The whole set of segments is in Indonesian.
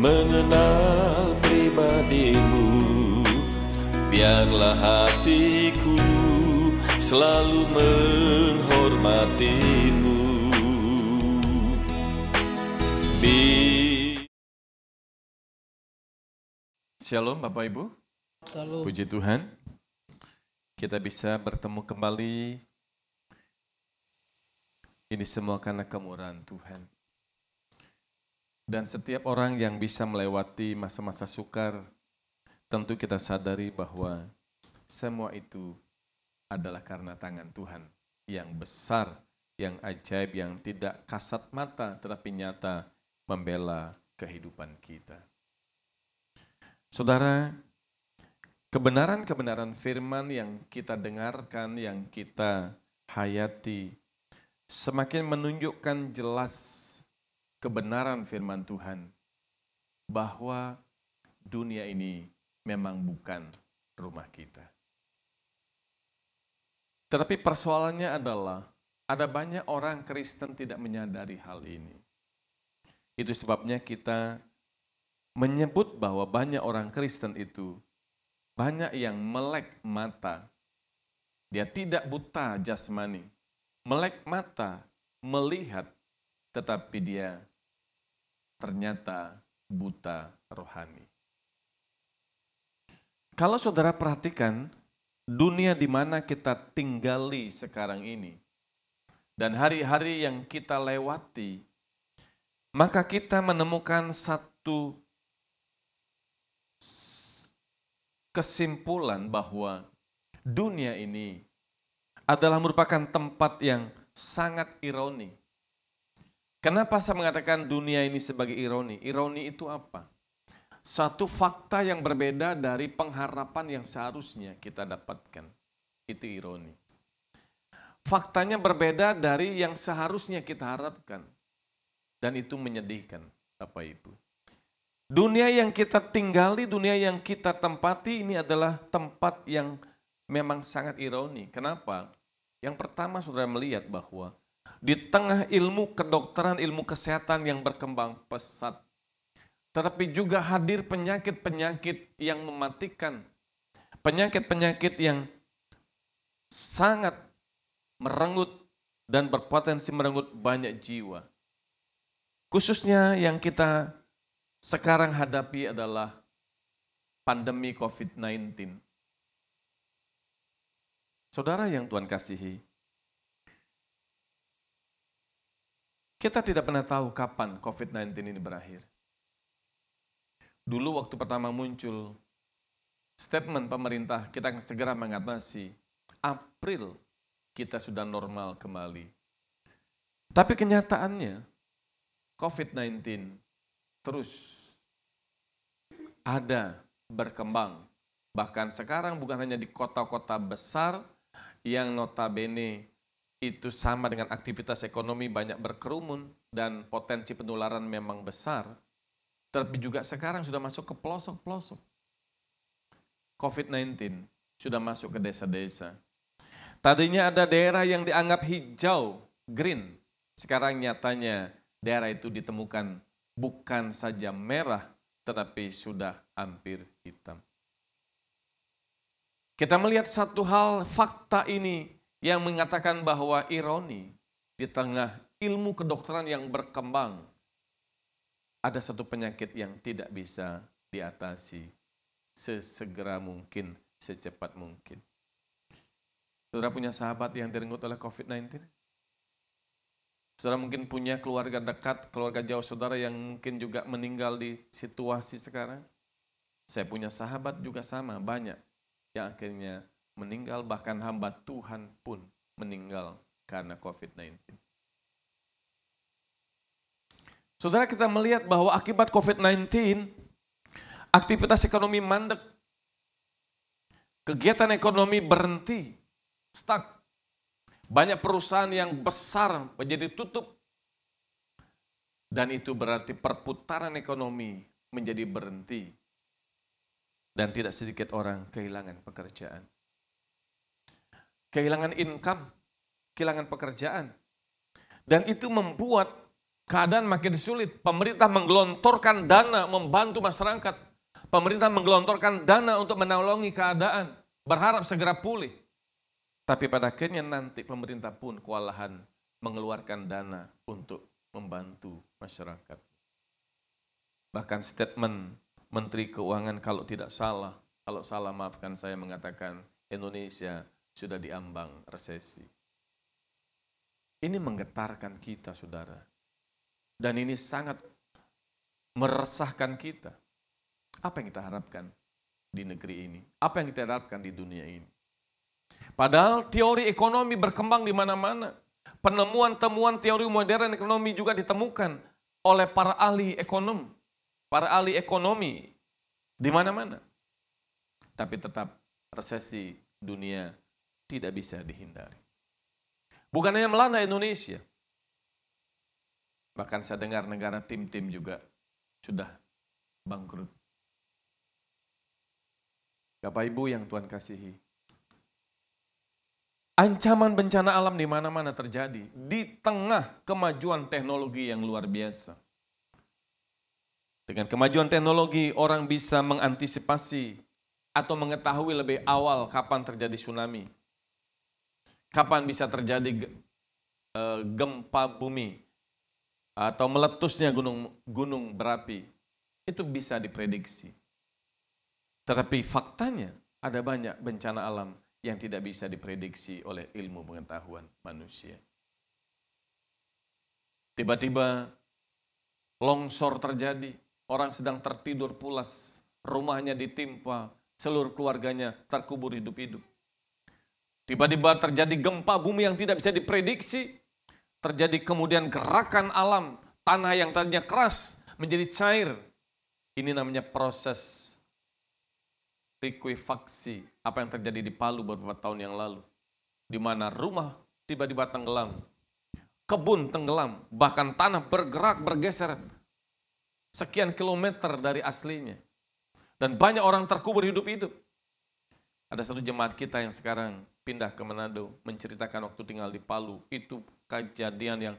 mengenal pribadimu Biarlah hatiku selalu menghormatimu Bi Shalom Bapak Ibu. Shalom. Puji Tuhan. Kita bisa bertemu kembali. Ini semua karena kemurahan Tuhan. Dan setiap orang yang bisa melewati masa-masa sukar, tentu kita sadari bahwa semua itu adalah karena tangan Tuhan yang besar, yang ajaib, yang tidak kasat mata tetapi nyata membela kehidupan kita. Saudara, kebenaran-kebenaran firman yang kita dengarkan, yang kita hayati, semakin menunjukkan jelas kebenaran firman Tuhan bahwa dunia ini memang bukan rumah kita. Tetapi persoalannya adalah ada banyak orang Kristen tidak menyadari hal ini. Itu sebabnya kita menyebut bahwa banyak orang Kristen itu banyak yang melek mata. Dia tidak buta jasmani, melek mata, melihat, tetapi dia ternyata buta rohani. Kalau saudara perhatikan, dunia di mana kita tinggali sekarang ini, dan hari-hari yang kita lewati, maka kita menemukan satu kesimpulan bahwa dunia ini adalah merupakan tempat yang sangat ironi. Kenapa saya mengatakan dunia ini sebagai ironi? Ironi itu apa? Satu fakta yang berbeda dari pengharapan yang seharusnya kita dapatkan. Itu ironi. Faktanya berbeda dari yang seharusnya kita harapkan. Dan itu menyedihkan, Apa itu? Dunia yang kita tinggali, dunia yang kita tempati ini adalah tempat yang memang sangat ironi. Kenapa? Yang pertama saudara melihat bahwa di tengah ilmu kedokteran, ilmu kesehatan yang berkembang pesat. Tetapi juga hadir penyakit-penyakit yang mematikan, penyakit-penyakit yang sangat merenggut dan berpotensi merenggut banyak jiwa. Khususnya yang kita sekarang hadapi adalah pandemi COVID-19. Saudara yang Tuhan kasihi, Kita tidak pernah tahu kapan COVID-19 ini berakhir. Dulu waktu pertama muncul statement pemerintah, kita segera mengatasi April kita sudah normal kembali. Tapi kenyataannya COVID-19 terus ada berkembang. Bahkan sekarang bukan hanya di kota-kota besar yang notabene itu sama dengan aktivitas ekonomi banyak berkerumun dan potensi penularan memang besar, tapi juga sekarang sudah masuk ke pelosok-pelosok. COVID-19 sudah masuk ke desa-desa. Tadinya ada daerah yang dianggap hijau, green. Sekarang nyatanya daerah itu ditemukan bukan saja merah, tetapi sudah hampir hitam. Kita melihat satu hal fakta ini yang mengatakan bahwa ironi di tengah ilmu kedokteran yang berkembang ada satu penyakit yang tidak bisa diatasi sesegera mungkin, secepat mungkin. Saudara punya sahabat yang direnggut oleh COVID-19? Saudara mungkin punya keluarga dekat, keluarga jauh saudara yang mungkin juga meninggal di situasi sekarang? Saya punya sahabat juga sama, banyak yang akhirnya meninggal, bahkan hamba Tuhan pun meninggal karena COVID-19. Saudara kita melihat bahwa akibat COVID-19, aktivitas ekonomi mandek, kegiatan ekonomi berhenti, stuck. Banyak perusahaan yang besar menjadi tutup. Dan itu berarti perputaran ekonomi menjadi berhenti. Dan tidak sedikit orang kehilangan pekerjaan kehilangan income, kehilangan pekerjaan. Dan itu membuat keadaan makin sulit. Pemerintah menggelontorkan dana membantu masyarakat. Pemerintah menggelontorkan dana untuk menolongi keadaan, berharap segera pulih. Tapi pada akhirnya nanti pemerintah pun kewalahan mengeluarkan dana untuk membantu masyarakat. Bahkan statement Menteri Keuangan kalau tidak salah, kalau salah maafkan saya mengatakan Indonesia sudah diambang resesi. Ini menggetarkan kita, saudara. Dan ini sangat meresahkan kita. Apa yang kita harapkan di negeri ini? Apa yang kita harapkan di dunia ini? Padahal teori ekonomi berkembang di mana-mana. Penemuan-temuan teori modern ekonomi juga ditemukan oleh para ahli ekonom, para ahli ekonomi di mana-mana. Tapi tetap resesi dunia tidak bisa dihindari. Bukan hanya melanda Indonesia. Bahkan saya dengar negara tim-tim juga sudah bangkrut. Bapak Ibu yang Tuhan kasihi. Ancaman bencana alam di mana-mana terjadi di tengah kemajuan teknologi yang luar biasa. Dengan kemajuan teknologi orang bisa mengantisipasi atau mengetahui lebih awal kapan terjadi tsunami kapan bisa terjadi eh, gempa bumi atau meletusnya gunung gunung berapi itu bisa diprediksi. Tetapi faktanya ada banyak bencana alam yang tidak bisa diprediksi oleh ilmu pengetahuan manusia. Tiba-tiba longsor terjadi, orang sedang tertidur pulas, rumahnya ditimpa, seluruh keluarganya terkubur hidup-hidup. Tiba-tiba terjadi gempa bumi yang tidak bisa diprediksi. Terjadi kemudian gerakan alam, tanah yang tadinya keras menjadi cair. Ini namanya proses likuifaksi apa yang terjadi di Palu beberapa tahun yang lalu. Di mana rumah tiba-tiba tenggelam, kebun tenggelam, bahkan tanah bergerak bergeser sekian kilometer dari aslinya. Dan banyak orang terkubur hidup-hidup. Ada satu jemaat kita yang sekarang pindah ke Manado, menceritakan waktu tinggal di Palu, itu kejadian yang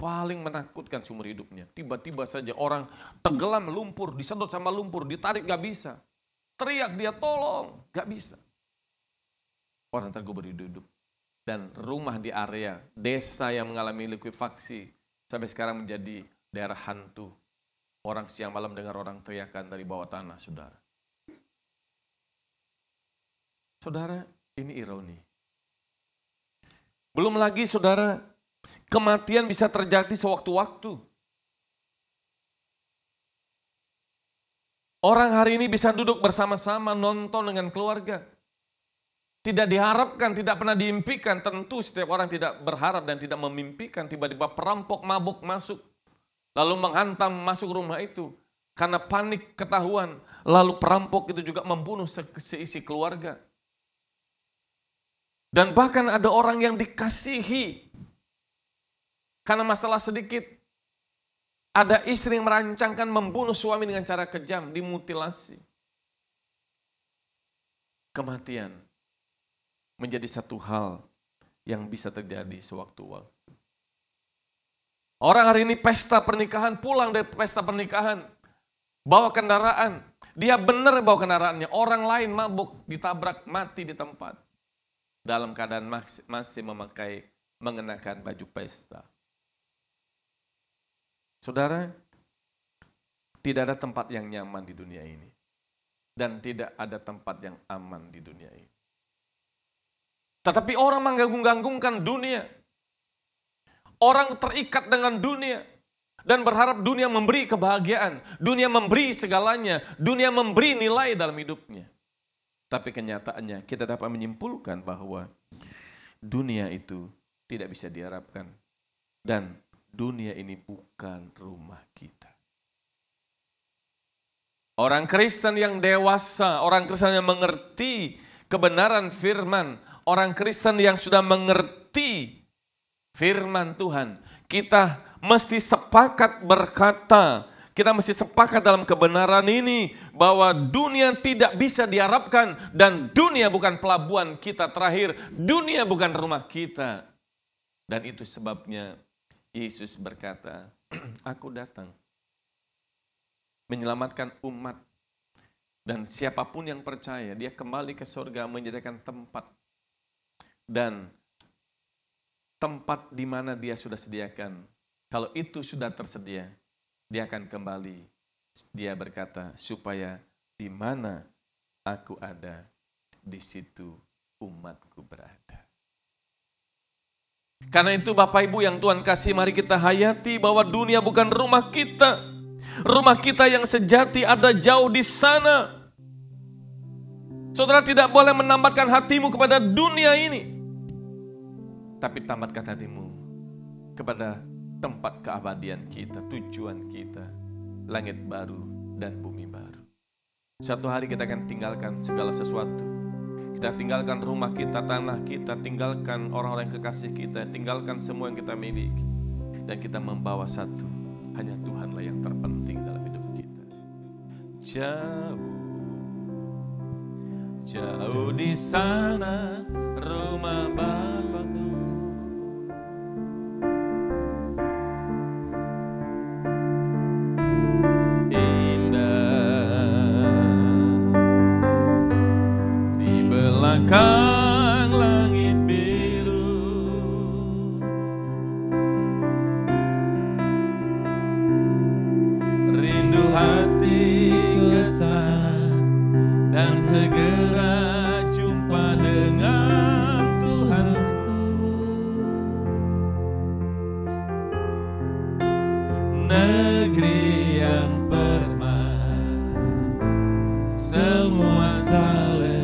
paling menakutkan seumur hidupnya. Tiba-tiba saja orang tenggelam lumpur, disedot sama lumpur, ditarik gak bisa. Teriak dia tolong, gak bisa. Orang tergubur hidup. Dan rumah di area desa yang mengalami likuifaksi sampai sekarang menjadi daerah hantu. Orang siang malam dengar orang teriakan dari bawah tanah, saudara. Saudara, ini ironi. Belum lagi saudara, kematian bisa terjadi sewaktu-waktu. Orang hari ini bisa duduk bersama-sama nonton dengan keluarga. Tidak diharapkan, tidak pernah diimpikan. Tentu setiap orang tidak berharap dan tidak memimpikan. Tiba-tiba perampok mabuk masuk. Lalu menghantam masuk rumah itu. Karena panik ketahuan. Lalu perampok itu juga membunuh seisi keluarga. Dan bahkan ada orang yang dikasihi karena masalah sedikit. Ada istri yang merancangkan membunuh suami dengan cara kejam, dimutilasi. Kematian menjadi satu hal yang bisa terjadi sewaktu-waktu. Orang hari ini pesta pernikahan, pulang dari pesta pernikahan, bawa kendaraan. Dia benar bawa kendaraannya, orang lain mabuk, ditabrak, mati di tempat dalam keadaan masih memakai mengenakan baju pesta. Saudara, tidak ada tempat yang nyaman di dunia ini dan tidak ada tempat yang aman di dunia ini. Tetapi orang mengganggu-ganggungkan dunia. Orang terikat dengan dunia dan berharap dunia memberi kebahagiaan, dunia memberi segalanya, dunia memberi nilai dalam hidupnya. Tapi kenyataannya kita dapat menyimpulkan bahwa dunia itu tidak bisa diharapkan. Dan dunia ini bukan rumah kita. Orang Kristen yang dewasa, orang Kristen yang mengerti kebenaran firman, orang Kristen yang sudah mengerti firman Tuhan, kita mesti sepakat berkata kita mesti sepakat dalam kebenaran ini bahwa dunia tidak bisa diharapkan dan dunia bukan pelabuhan kita terakhir, dunia bukan rumah kita. Dan itu sebabnya Yesus berkata, "Aku datang menyelamatkan umat dan siapapun yang percaya, dia kembali ke surga menyediakan tempat dan tempat di mana dia sudah sediakan. Kalau itu sudah tersedia, dia akan kembali. Dia berkata, supaya di mana aku ada, di situ umatku berada. Karena itu Bapak Ibu yang Tuhan kasih mari kita hayati bahwa dunia bukan rumah kita. Rumah kita yang sejati ada jauh di sana. Saudara tidak boleh menambatkan hatimu kepada dunia ini. Tapi tambatkan hatimu kepada tempat keabadian kita, tujuan kita, langit baru dan bumi baru. Satu hari kita akan tinggalkan segala sesuatu. Kita tinggalkan rumah kita, tanah kita, tinggalkan orang-orang kekasih kita, tinggalkan semua yang kita miliki. Dan kita membawa satu, hanya Tuhanlah yang terpenting dalam hidup kita. Jauh, jauh di sana rumah Bapakku. belakang langit biru Rindu hati kesan dan segera jumpa dengan Tuhanku Negeri yang permai semua saling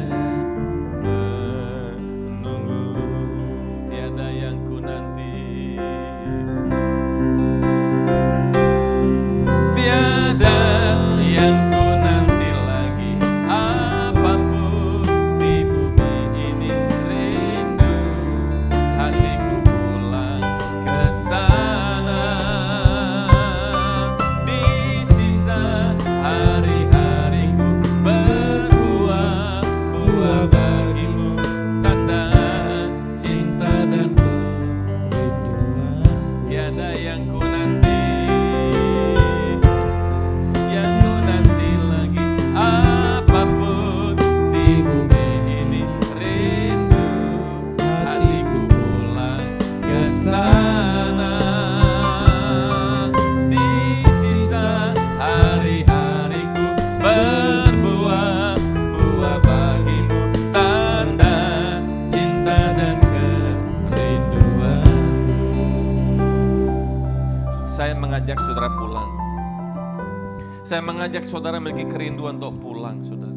mengajak saudara memiliki kerinduan untuk pulang, saudara.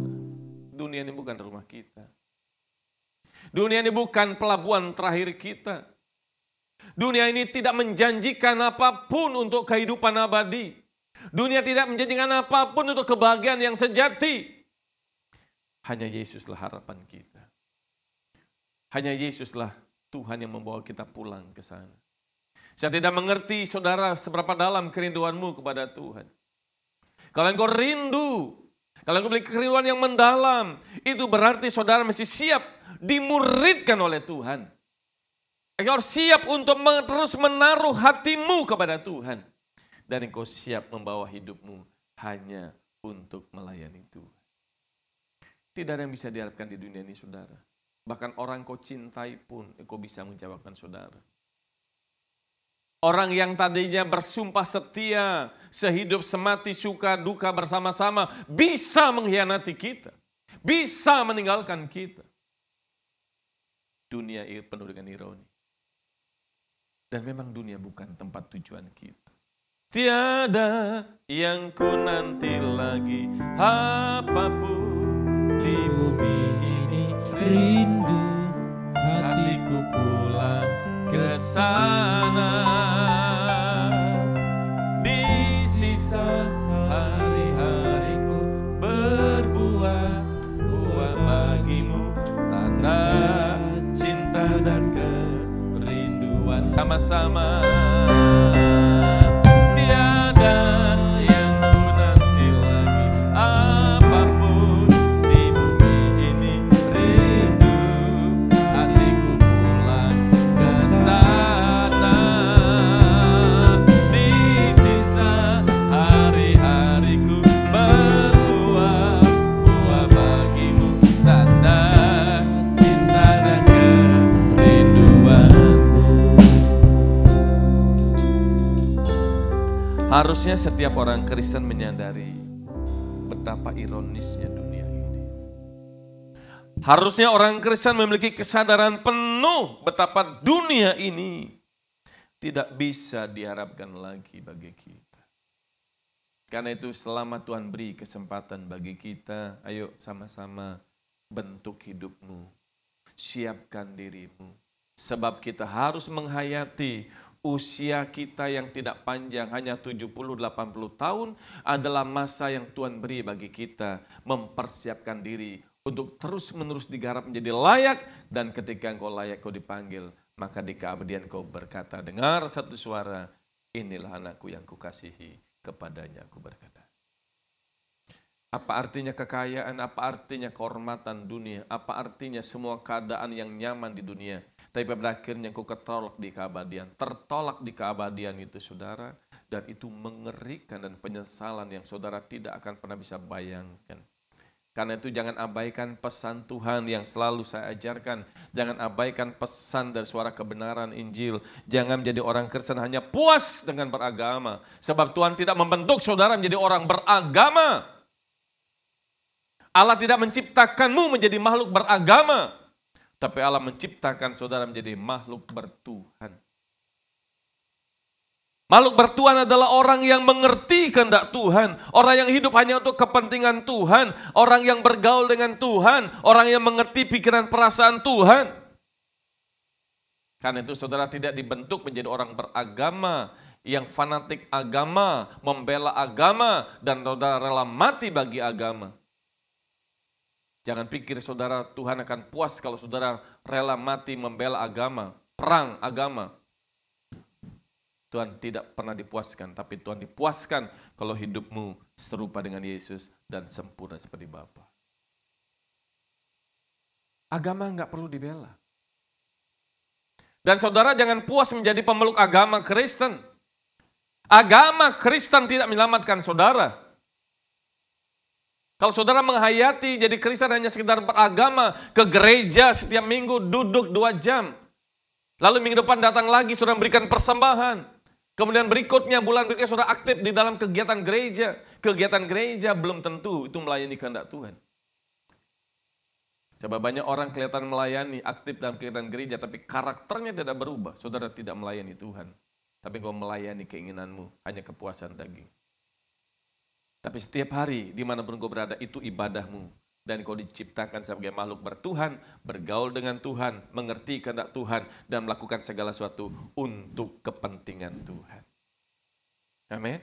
Dunia ini bukan rumah kita. Dunia ini bukan pelabuhan terakhir kita. Dunia ini tidak menjanjikan apapun untuk kehidupan abadi. Dunia tidak menjanjikan apapun untuk kebahagiaan yang sejati. Hanya Yesuslah harapan kita. Hanya Yesuslah Tuhan yang membawa kita pulang ke sana. Saya tidak mengerti saudara seberapa dalam kerinduanmu kepada Tuhan. Kalau engkau rindu, kalau engkau memiliki kerinduan yang mendalam, itu berarti saudara mesti siap dimuridkan oleh Tuhan. Engkau harus siap untuk terus menaruh hatimu kepada Tuhan. Dan engkau siap membawa hidupmu hanya untuk melayani Tuhan. Tidak ada yang bisa diharapkan di dunia ini saudara. Bahkan orang kau cintai pun, engkau bisa menjawabkan saudara. Orang yang tadinya bersumpah setia, sehidup semati suka duka bersama-sama, bisa mengkhianati kita. Bisa meninggalkan kita. Dunia penuh dengan ironi. Dan memang dunia bukan tempat tujuan kita. Tiada yang ku nanti lagi apapun di bumi ini rindu hatiku pulang ke sana. bersama-sama. Harusnya setiap orang Kristen menyadari betapa ironisnya dunia ini. Harusnya orang Kristen memiliki kesadaran penuh betapa dunia ini tidak bisa diharapkan lagi bagi kita. Karena itu selama Tuhan beri kesempatan bagi kita, ayo sama-sama bentuk hidupmu, siapkan dirimu. Sebab kita harus menghayati usia kita yang tidak panjang hanya 70-80 tahun adalah masa yang Tuhan beri bagi kita mempersiapkan diri untuk terus-menerus digarap menjadi layak dan ketika engkau layak kau dipanggil maka di keabadian kau berkata dengar satu suara inilah anakku yang kukasihi kepadanya aku berkata apa artinya kekayaan apa artinya kehormatan dunia apa artinya semua keadaan yang nyaman di dunia tapi pada akhirnya engkau ketolak di keabadian. Tertolak di keabadian itu saudara. Dan itu mengerikan dan penyesalan yang saudara tidak akan pernah bisa bayangkan. Karena itu jangan abaikan pesan Tuhan yang selalu saya ajarkan. Jangan abaikan pesan dari suara kebenaran Injil. Jangan menjadi orang Kristen hanya puas dengan beragama. Sebab Tuhan tidak membentuk saudara menjadi orang beragama. Allah tidak menciptakanmu menjadi makhluk beragama. Tapi Allah menciptakan saudara menjadi makhluk bertuhan. Makhluk bertuhan adalah orang yang mengerti kehendak Tuhan, orang yang hidup hanya untuk kepentingan Tuhan, orang yang bergaul dengan Tuhan, orang yang mengerti pikiran perasaan Tuhan. Karena itu saudara tidak dibentuk menjadi orang beragama yang fanatik agama, membela agama dan saudara rela mati bagi agama. Jangan pikir saudara Tuhan akan puas kalau saudara rela mati membela agama, perang agama. Tuhan tidak pernah dipuaskan, tapi Tuhan dipuaskan kalau hidupmu serupa dengan Yesus dan sempurna seperti Bapa. Agama nggak perlu dibela. Dan saudara jangan puas menjadi pemeluk agama Kristen. Agama Kristen tidak menyelamatkan saudara. Kalau saudara menghayati jadi Kristen hanya sekedar beragama, ke gereja setiap minggu duduk dua jam. Lalu minggu depan datang lagi saudara memberikan persembahan. Kemudian berikutnya, bulan berikutnya saudara aktif di dalam kegiatan gereja. Kegiatan gereja belum tentu itu melayani kehendak Tuhan. Coba banyak orang kelihatan melayani, aktif dalam kegiatan gereja, tapi karakternya tidak berubah. Saudara tidak melayani Tuhan. Tapi kau melayani keinginanmu, hanya kepuasan daging. Tapi setiap hari di dimanapun kau berada itu ibadahmu. Dan kau diciptakan sebagai makhluk bertuhan, bergaul dengan Tuhan, mengerti kehendak Tuhan, dan melakukan segala sesuatu untuk kepentingan Tuhan. Amin.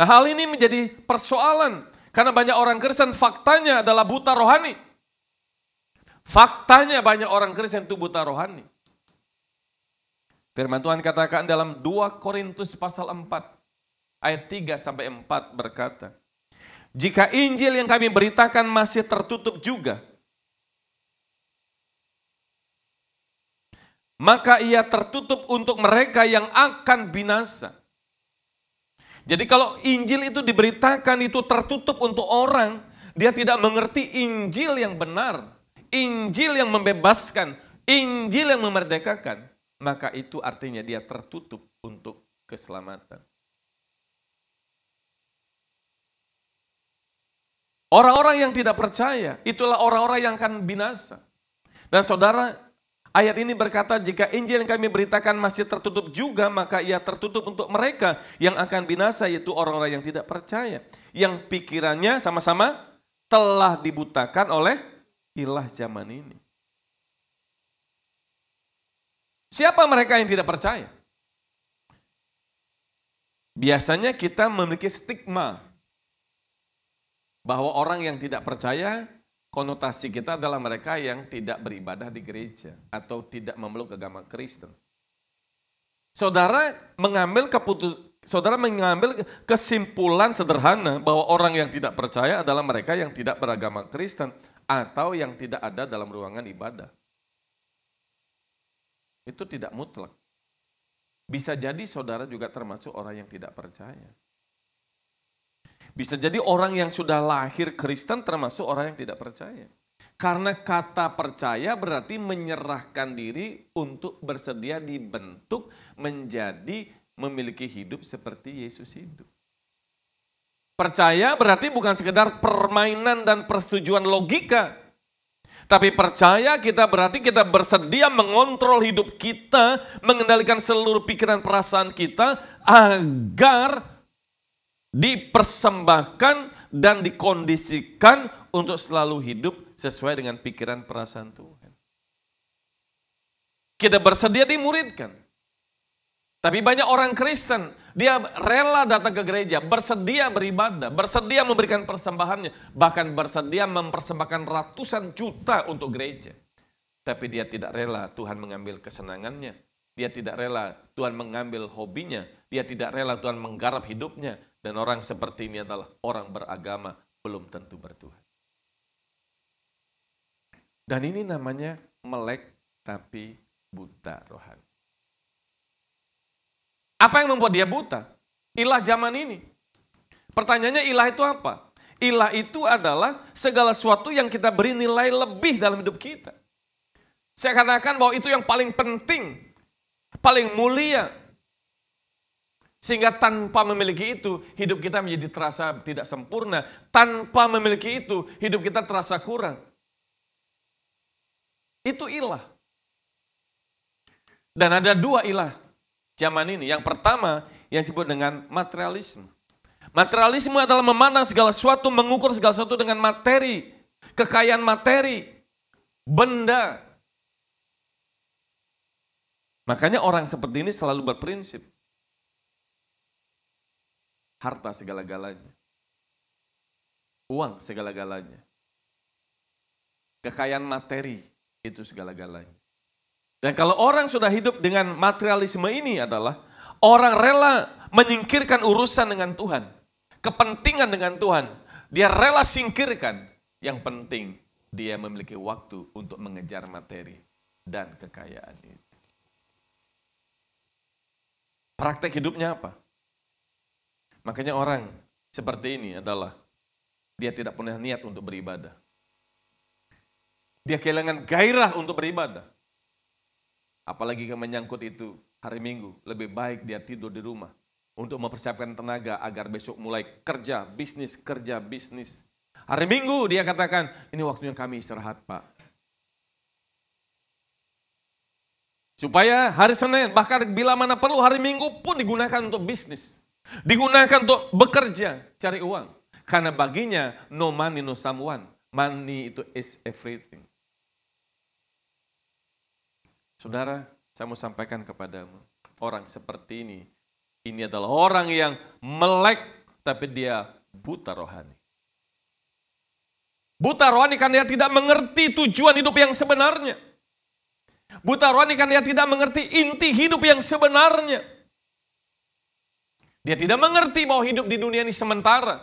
Nah hal ini menjadi persoalan karena banyak orang Kristen faktanya adalah buta rohani. Faktanya banyak orang Kristen itu buta rohani. Firman Tuhan katakan dalam 2 Korintus pasal 4 ayat 3 sampai 4 berkata, "Jika Injil yang kami beritakan masih tertutup juga, maka ia tertutup untuk mereka yang akan binasa." Jadi kalau Injil itu diberitakan itu tertutup untuk orang, dia tidak mengerti Injil yang benar, Injil yang membebaskan, Injil yang memerdekakan, maka itu artinya dia tertutup untuk keselamatan. Orang-orang yang tidak percaya, itulah orang-orang yang akan binasa. Dan saudara, Ayat ini berkata, jika Injil yang kami beritakan masih tertutup juga, maka ia tertutup untuk mereka yang akan binasa, yaitu orang-orang yang tidak percaya. Yang pikirannya sama-sama telah dibutakan oleh ilah zaman ini. Siapa mereka yang tidak percaya? Biasanya kita memiliki stigma bahwa orang yang tidak percaya konotasi kita adalah mereka yang tidak beribadah di gereja atau tidak memeluk agama Kristen. Saudara mengambil keputus Saudara mengambil kesimpulan sederhana bahwa orang yang tidak percaya adalah mereka yang tidak beragama Kristen atau yang tidak ada dalam ruangan ibadah. Itu tidak mutlak. Bisa jadi saudara juga termasuk orang yang tidak percaya. Bisa jadi orang yang sudah lahir Kristen termasuk orang yang tidak percaya. Karena kata percaya berarti menyerahkan diri untuk bersedia dibentuk menjadi memiliki hidup seperti Yesus hidup. Percaya berarti bukan sekedar permainan dan persetujuan logika. Tapi percaya kita berarti kita bersedia mengontrol hidup kita, mengendalikan seluruh pikiran perasaan kita agar dipersembahkan dan dikondisikan untuk selalu hidup sesuai dengan pikiran perasaan Tuhan. Kita bersedia dimuridkan. Tapi banyak orang Kristen, dia rela datang ke gereja, bersedia beribadah, bersedia memberikan persembahannya, bahkan bersedia mempersembahkan ratusan juta untuk gereja. Tapi dia tidak rela Tuhan mengambil kesenangannya, dia tidak rela Tuhan mengambil hobinya, dia tidak rela Tuhan menggarap hidupnya, dan orang seperti ini adalah orang beragama, belum tentu bertuhan. Dan ini namanya melek tapi buta rohani. Apa yang membuat dia buta? Ilah zaman ini. Pertanyaannya ilah itu apa? Ilah itu adalah segala sesuatu yang kita beri nilai lebih dalam hidup kita. Saya katakan bahwa itu yang paling penting, paling mulia, sehingga tanpa memiliki itu, hidup kita menjadi terasa tidak sempurna. Tanpa memiliki itu, hidup kita terasa kurang. Itu ilah. Dan ada dua ilah zaman ini. Yang pertama yang disebut dengan materialisme. Materialisme adalah memandang segala sesuatu, mengukur segala sesuatu dengan materi, kekayaan materi, benda. Makanya orang seperti ini selalu berprinsip harta segala-galanya, uang segala-galanya, kekayaan materi itu segala-galanya. Dan kalau orang sudah hidup dengan materialisme ini adalah orang rela menyingkirkan urusan dengan Tuhan, kepentingan dengan Tuhan, dia rela singkirkan. Yang penting dia memiliki waktu untuk mengejar materi dan kekayaan itu. Praktek hidupnya apa? Makanya orang seperti ini adalah dia tidak punya niat untuk beribadah. Dia kehilangan gairah untuk beribadah. Apalagi yang menyangkut itu hari Minggu, lebih baik dia tidur di rumah untuk mempersiapkan tenaga agar besok mulai kerja bisnis, kerja bisnis. Hari Minggu dia katakan, ini waktunya kami istirahat Pak. Supaya hari Senin, bahkan bila mana perlu hari Minggu pun digunakan untuk bisnis. Digunakan untuk bekerja, cari uang. Karena baginya, no money, no someone. Money itu is everything. Saudara, saya mau sampaikan kepadamu, orang seperti ini, ini adalah orang yang melek, tapi dia buta rohani. Buta rohani karena dia tidak mengerti tujuan hidup yang sebenarnya. Buta rohani karena dia tidak mengerti inti hidup yang sebenarnya. Dia tidak mengerti bahwa hidup di dunia ini sementara.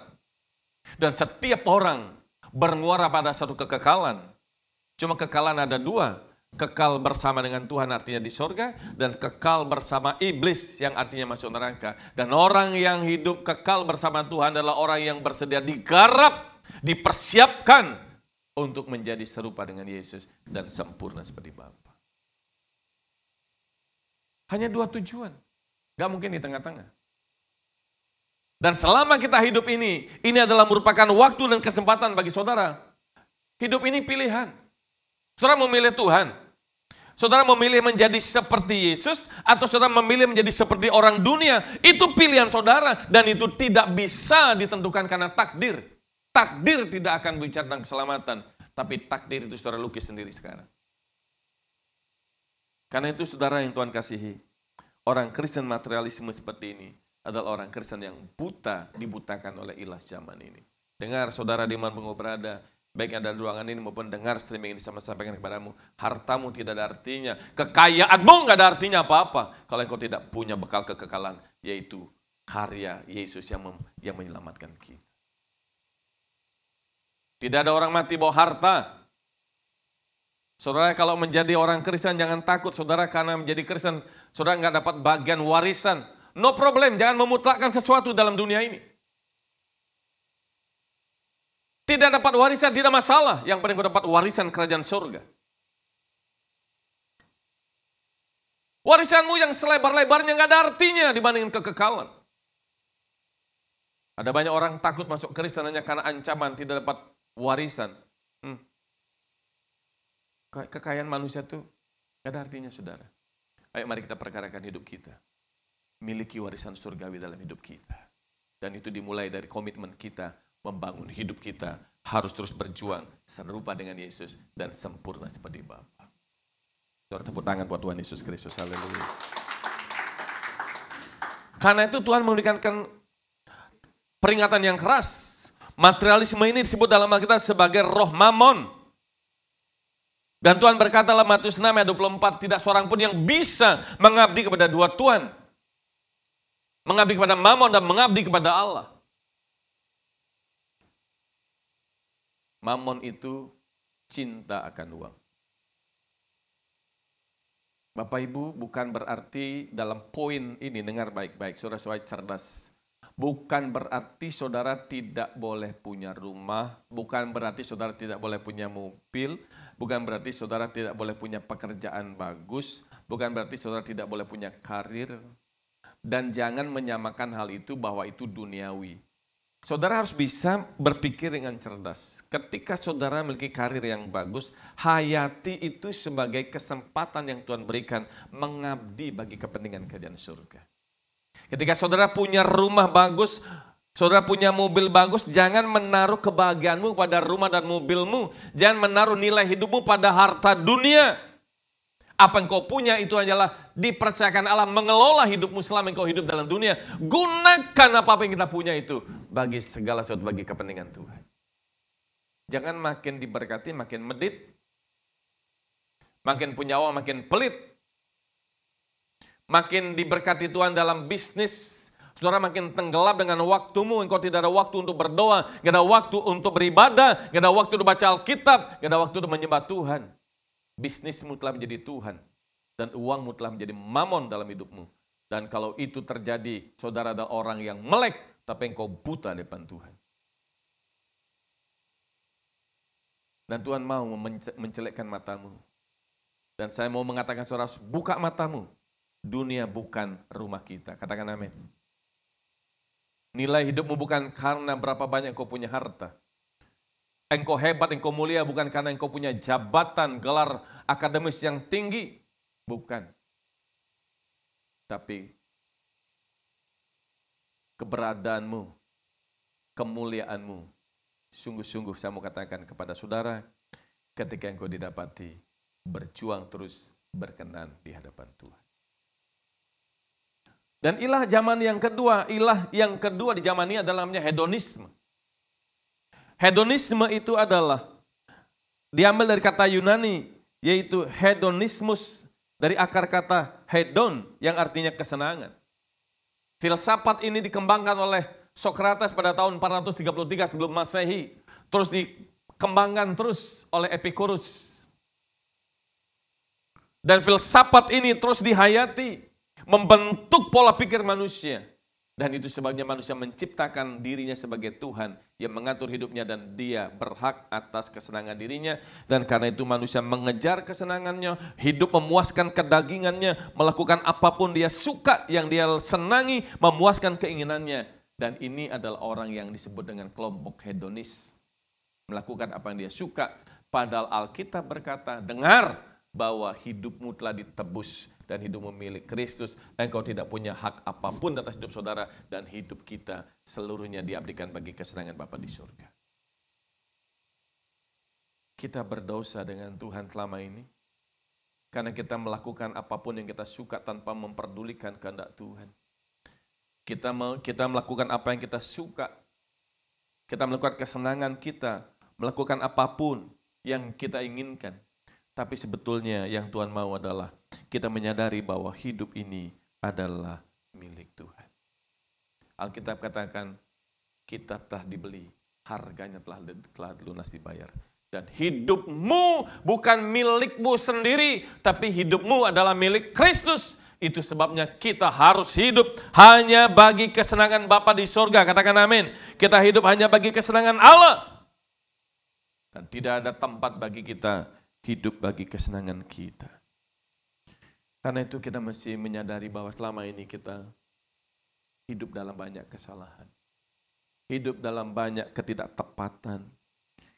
Dan setiap orang bermuara pada satu kekekalan. Cuma kekalan ada dua. Kekal bersama dengan Tuhan artinya di sorga. Dan kekal bersama iblis yang artinya masuk neraka. Dan orang yang hidup kekal bersama Tuhan adalah orang yang bersedia digarap, dipersiapkan untuk menjadi serupa dengan Yesus dan sempurna seperti Bapa. Hanya dua tujuan. Gak mungkin di tengah-tengah. Dan selama kita hidup ini, ini adalah merupakan waktu dan kesempatan bagi saudara. Hidup ini pilihan. Saudara memilih Tuhan. Saudara memilih menjadi seperti Yesus atau saudara memilih menjadi seperti orang dunia. Itu pilihan saudara dan itu tidak bisa ditentukan karena takdir. Takdir tidak akan bicara tentang keselamatan. Tapi takdir itu saudara lukis sendiri sekarang. Karena itu saudara yang Tuhan kasihi. Orang Kristen materialisme seperti ini adalah orang Kristen yang buta, dibutakan oleh ilah zaman ini. Dengar saudara di mana berada, baik yang ada di ruangan ini maupun dengar streaming ini sama sampaikan kepadamu, hartamu tidak ada artinya, kekayaanmu nggak ada artinya apa-apa kalau engkau tidak punya bekal kekekalan, yaitu karya Yesus yang, yang menyelamatkan kita. Tidak ada orang mati bawa harta. Saudara kalau menjadi orang Kristen jangan takut saudara karena menjadi Kristen saudara nggak dapat bagian warisan. No problem, jangan memutlakkan sesuatu dalam dunia ini. Tidak dapat warisan, tidak masalah. Yang penting dapat warisan kerajaan surga. Warisanmu yang selebar-lebarnya nggak ada artinya dibandingkan kekekalan. Ada banyak orang takut masuk Kristen hanya karena ancaman tidak dapat warisan. Hmm. Kekayaan manusia itu nggak ada artinya, saudara. Ayo mari kita perkarakan hidup kita miliki warisan surgawi dalam hidup kita. Dan itu dimulai dari komitmen kita membangun hidup kita harus terus berjuang serupa dengan Yesus dan sempurna seperti Bapa. Saudara tepuk tangan buat Tuhan Yesus Kristus. Haleluya. Karena itu Tuhan memberikan peringatan yang keras. Materialisme ini disebut dalam Alkitab sebagai roh mamon. Dan Tuhan berkata dalam Matius 6 ayat 24, tidak seorang pun yang bisa mengabdi kepada dua Tuhan mengabdi kepada mamon dan mengabdi kepada Allah. Mamon itu cinta akan uang. Bapak Ibu bukan berarti dalam poin ini dengar baik-baik saudara-saudara cerdas. Bukan berarti saudara tidak boleh punya rumah, bukan berarti saudara tidak boleh punya mobil, bukan berarti saudara tidak boleh punya pekerjaan bagus, bukan berarti saudara tidak boleh punya karir, dan jangan menyamakan hal itu bahwa itu duniawi. Saudara harus bisa berpikir dengan cerdas. Ketika saudara memiliki karir yang bagus, hayati itu sebagai kesempatan yang Tuhan berikan mengabdi bagi kepentingan kerajaan surga. Ketika saudara punya rumah bagus, Saudara punya mobil bagus, jangan menaruh kebahagiaanmu pada rumah dan mobilmu. Jangan menaruh nilai hidupmu pada harta dunia. Apa yang kau punya itu hanyalah dipercayakan Allah mengelola hidupmu selama engkau hidup dalam dunia. Gunakan apa-apa yang kita punya itu bagi segala sesuatu, bagi kepentingan Tuhan. Jangan makin diberkati, makin medit. Makin punya uang, makin pelit. Makin diberkati Tuhan dalam bisnis, Saudara makin tenggelam dengan waktumu, engkau tidak ada waktu untuk berdoa, tidak ada waktu untuk beribadah, tidak ada waktu untuk baca Alkitab, tidak ada waktu untuk menyembah Tuhan bisnismu telah menjadi Tuhan, dan uangmu telah menjadi mamon dalam hidupmu. Dan kalau itu terjadi, saudara adalah orang yang melek, tapi engkau buta depan Tuhan. Dan Tuhan mau mencelekkan matamu. Dan saya mau mengatakan saudara, buka matamu. Dunia bukan rumah kita. Katakan amin. Nilai hidupmu bukan karena berapa banyak kau punya harta Engkau hebat, engkau mulia bukan karena engkau punya jabatan, gelar akademis yang tinggi. Bukan. Tapi keberadaanmu, kemuliaanmu, sungguh-sungguh saya mau katakan kepada saudara, ketika engkau didapati, berjuang terus berkenan di hadapan Tuhan. Dan ilah zaman yang kedua, ilah yang kedua di zaman ini adalah namanya hedonisme. Hedonisme itu adalah diambil dari kata Yunani yaitu hedonismus dari akar kata hedon yang artinya kesenangan. Filsafat ini dikembangkan oleh Sokrates pada tahun 433 sebelum Masehi, terus dikembangkan terus oleh Epikurus. Dan filsafat ini terus dihayati, membentuk pola pikir manusia. Dan itu sebabnya manusia menciptakan dirinya sebagai Tuhan yang mengatur hidupnya dan dia berhak atas kesenangan dirinya. Dan karena itu manusia mengejar kesenangannya, hidup memuaskan kedagingannya, melakukan apapun dia suka yang dia senangi, memuaskan keinginannya. Dan ini adalah orang yang disebut dengan kelompok hedonis. Melakukan apa yang dia suka. Padahal Alkitab berkata, dengar bahwa hidupmu telah ditebus dan hidupmu milik Kristus. Engkau tidak punya hak apapun atas hidup saudara dan hidup kita seluruhnya diabdikan bagi kesenangan Bapa di surga. Kita berdosa dengan Tuhan selama ini karena kita melakukan apapun yang kita suka tanpa memperdulikan kehendak Tuhan. Kita kita melakukan apa yang kita suka. Kita melakukan kesenangan kita, melakukan apapun yang kita inginkan tapi sebetulnya yang Tuhan mau adalah kita menyadari bahwa hidup ini adalah milik Tuhan. Alkitab katakan, kita telah dibeli, harganya telah, telah lunas dibayar. Dan hidupmu bukan milikmu sendiri, tapi hidupmu adalah milik Kristus. Itu sebabnya kita harus hidup hanya bagi kesenangan Bapa di sorga. Katakan amin. Kita hidup hanya bagi kesenangan Allah. Dan tidak ada tempat bagi kita hidup bagi kesenangan kita. Karena itu kita mesti menyadari bahwa selama ini kita hidup dalam banyak kesalahan. Hidup dalam banyak ketidaktepatan.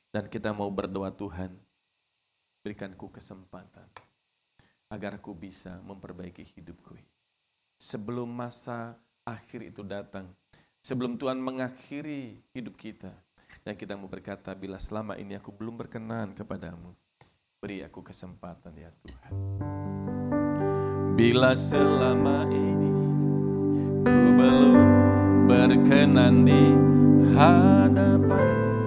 Dan kita mau berdoa Tuhan, berikan ku kesempatan agar aku bisa memperbaiki hidupku. Sebelum masa akhir itu datang, sebelum Tuhan mengakhiri hidup kita, dan kita mau berkata, bila selama ini aku belum berkenan kepadamu, Beri aku kesempatan ya Tuhan. Bila selama ini ku belum berkenan di hadapanmu,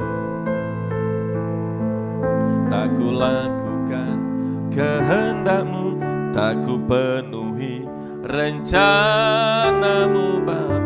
tak ku lakukan kehendakmu, tak ku penuhi rencanamu Bapak.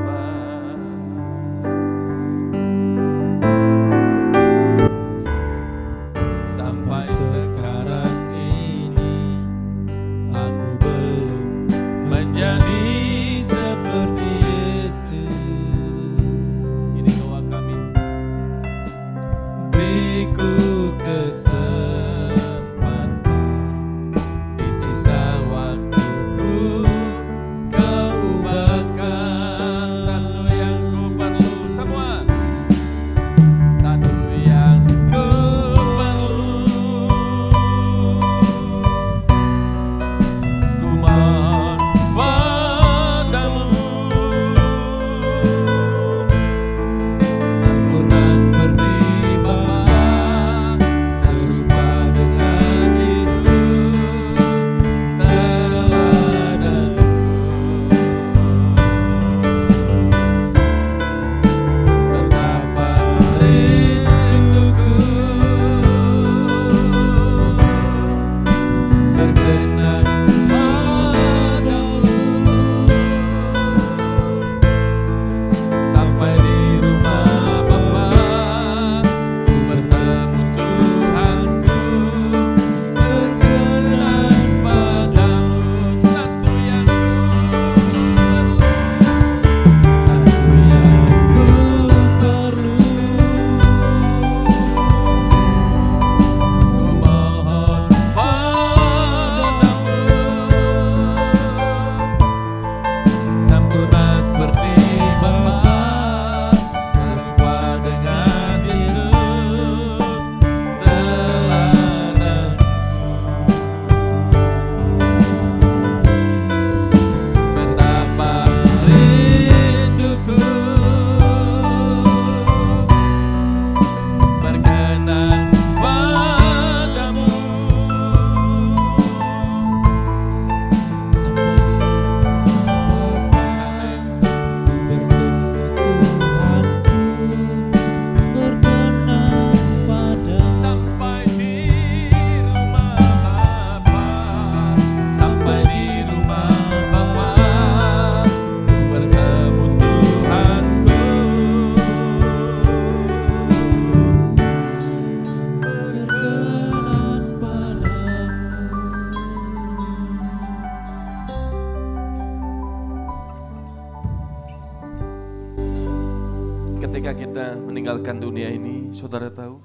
meninggalkan dunia ini, saudara tahu,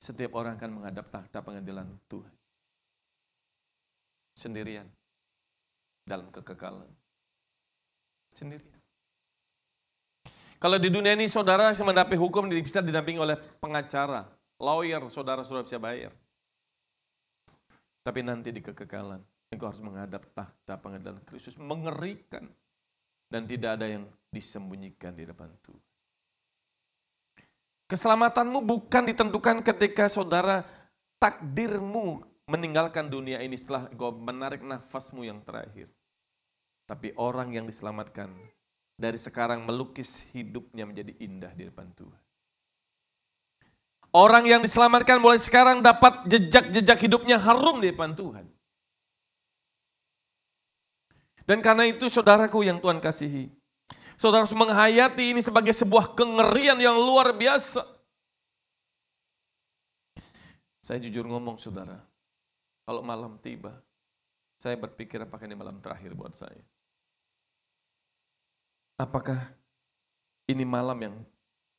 setiap orang akan menghadap tahta pengadilan Tuhan. Sendirian. Dalam kekekalan. Sendirian. Kalau di dunia ini saudara mendampingi hukum bisa didampingi oleh pengacara, lawyer, saudara saudara bisa bayar. Tapi nanti di kekekalan, engkau harus menghadap tahta pengadilan Kristus. Mengerikan. Dan tidak ada yang disembunyikan di depan Tuhan. Keselamatanmu bukan ditentukan ketika saudara takdirmu meninggalkan dunia ini setelah engkau menarik nafasmu yang terakhir. Tapi orang yang diselamatkan dari sekarang melukis hidupnya menjadi indah di depan Tuhan. Orang yang diselamatkan mulai sekarang dapat jejak-jejak hidupnya harum di depan Tuhan. Dan karena itu saudaraku yang Tuhan kasihi, Saudara harus menghayati ini sebagai sebuah kengerian yang luar biasa. Saya jujur ngomong saudara, kalau malam tiba, saya berpikir apakah ini malam terakhir buat saya. Apakah ini malam yang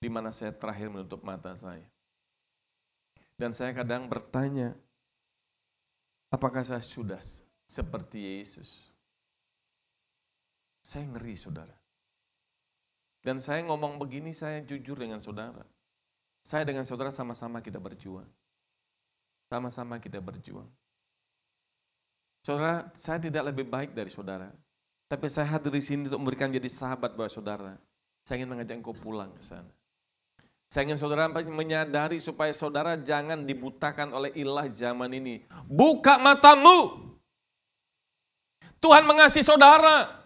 dimana saya terakhir menutup mata saya. Dan saya kadang bertanya, apakah saya sudah seperti Yesus? Saya ngeri saudara. Dan saya ngomong begini, saya jujur dengan saudara. Saya dengan saudara sama-sama kita berjuang. Sama-sama kita berjuang. Saudara, saya tidak lebih baik dari saudara. Tapi saya hadir di sini untuk memberikan jadi sahabat bahwa saudara. Saya ingin mengajak engkau pulang ke sana. Saya ingin saudara menyadari supaya saudara jangan dibutakan oleh ilah zaman ini. Buka matamu. Tuhan mengasihi saudara.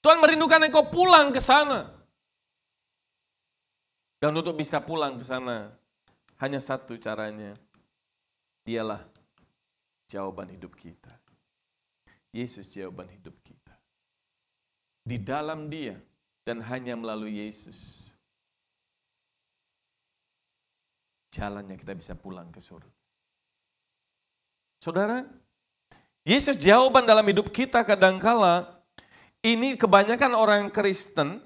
Tuhan merindukan engkau pulang ke sana. Dan untuk bisa pulang ke sana, hanya satu caranya. Dialah jawaban hidup kita. Yesus jawaban hidup kita. Di dalam dia dan hanya melalui Yesus. Jalannya kita bisa pulang ke surga. Saudara, Yesus jawaban dalam hidup kita kadangkala ini kebanyakan orang Kristen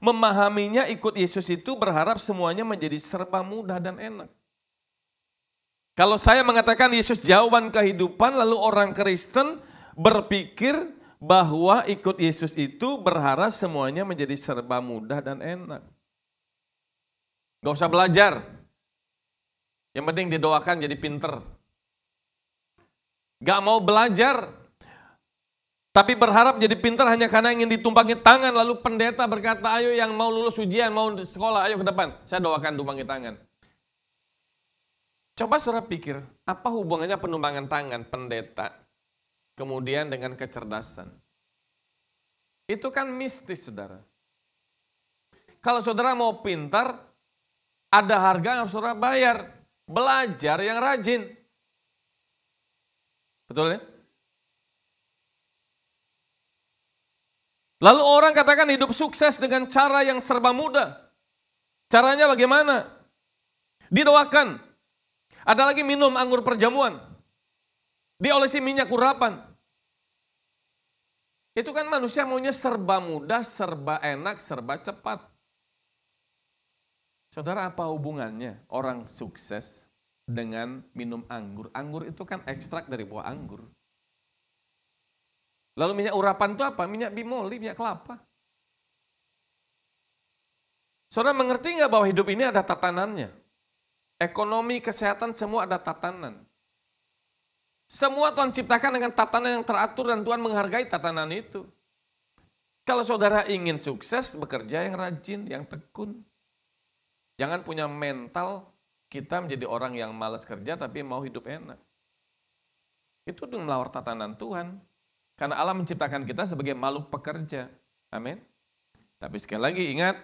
memahaminya ikut Yesus itu berharap semuanya menjadi serba mudah dan enak. Kalau saya mengatakan Yesus jawaban kehidupan lalu orang Kristen berpikir bahwa ikut Yesus itu berharap semuanya menjadi serba mudah dan enak. Gak usah belajar. Yang penting didoakan jadi pinter. Gak mau belajar, tapi berharap jadi pintar hanya karena ingin ditumpangi tangan. Lalu pendeta berkata, ayo yang mau lulus ujian, mau sekolah, ayo ke depan. Saya doakan tumpangi tangan. Coba saudara pikir, apa hubungannya penumpangan tangan pendeta kemudian dengan kecerdasan? Itu kan mistis saudara. Kalau saudara mau pintar, ada harga yang harus saudara bayar. Belajar yang rajin. Betul ya? Lalu orang katakan hidup sukses dengan cara yang serba mudah. Caranya bagaimana? Didoakan. Ada lagi minum anggur perjamuan. Diolesi minyak urapan. Itu kan manusia maunya serba mudah, serba enak, serba cepat. Saudara, apa hubungannya orang sukses dengan minum anggur? Anggur itu kan ekstrak dari buah anggur. Lalu minyak urapan itu apa? Minyak bimoli, minyak kelapa. Saudara mengerti nggak bahwa hidup ini ada tatanannya? Ekonomi, kesehatan, semua ada tatanan. Semua Tuhan ciptakan dengan tatanan yang teratur dan Tuhan menghargai tatanan itu. Kalau saudara ingin sukses, bekerja yang rajin, yang tekun. Jangan punya mental kita menjadi orang yang malas kerja tapi mau hidup enak. Itu dengan melawar tatanan Tuhan. Karena Allah menciptakan kita sebagai makhluk pekerja. Amin. Tapi sekali lagi ingat,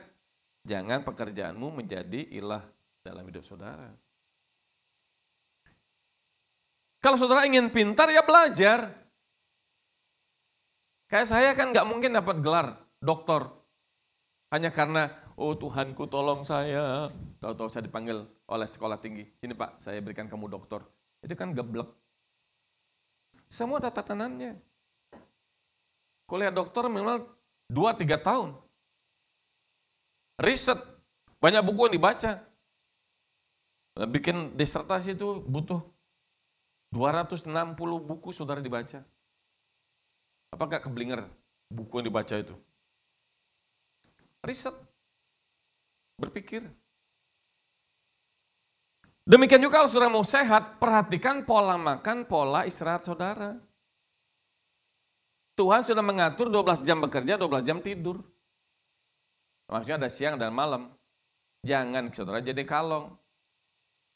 jangan pekerjaanmu menjadi ilah dalam hidup saudara. Kalau saudara ingin pintar ya belajar. Kayak saya kan nggak mungkin dapat gelar doktor hanya karena oh Tuhanku tolong saya. Tahu-tahu saya dipanggil oleh sekolah tinggi. Sini Pak, saya berikan kamu doktor. Itu kan geblek. Semua ada tatanannya kuliah dokter minimal 2-3 tahun. Riset, banyak buku yang dibaca. Nah, bikin disertasi itu butuh 260 buku saudara dibaca. Apakah keblinger buku yang dibaca itu? Riset, berpikir. Demikian juga kalau saudara mau sehat, perhatikan pola makan, pola istirahat saudara. Tuhan sudah mengatur 12 jam bekerja, 12 jam tidur. Maksudnya ada siang dan malam. Jangan saudara jadi kalong.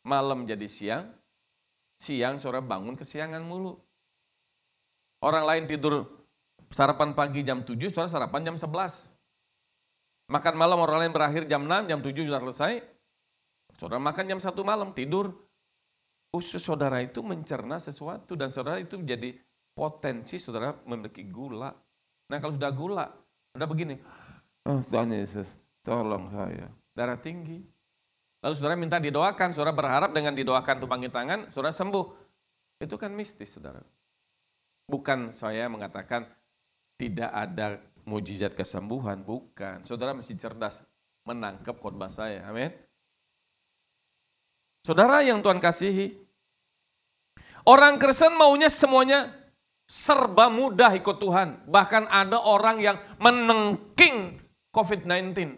Malam jadi siang, siang saudara bangun kesiangan mulu. Orang lain tidur sarapan pagi jam 7, saudara sarapan jam 11. Makan malam orang lain berakhir jam 6, jam 7 sudah selesai. Saudara makan jam 1 malam, tidur. Usus saudara itu mencerna sesuatu dan saudara itu jadi potensi saudara memiliki gula. Nah kalau sudah gula, sudah begini, oh, Tuhan Yesus, tolong saya. Darah tinggi. Lalu saudara minta didoakan, saudara berharap dengan didoakan tumpangin tangan, saudara sembuh. Itu kan mistis saudara. Bukan saya mengatakan tidak ada mujizat kesembuhan, bukan. Saudara mesti cerdas menangkap khotbah saya, amin. Saudara yang Tuhan kasihi, Orang Kristen maunya semuanya serba mudah ikut Tuhan. Bahkan ada orang yang menengking COVID-19.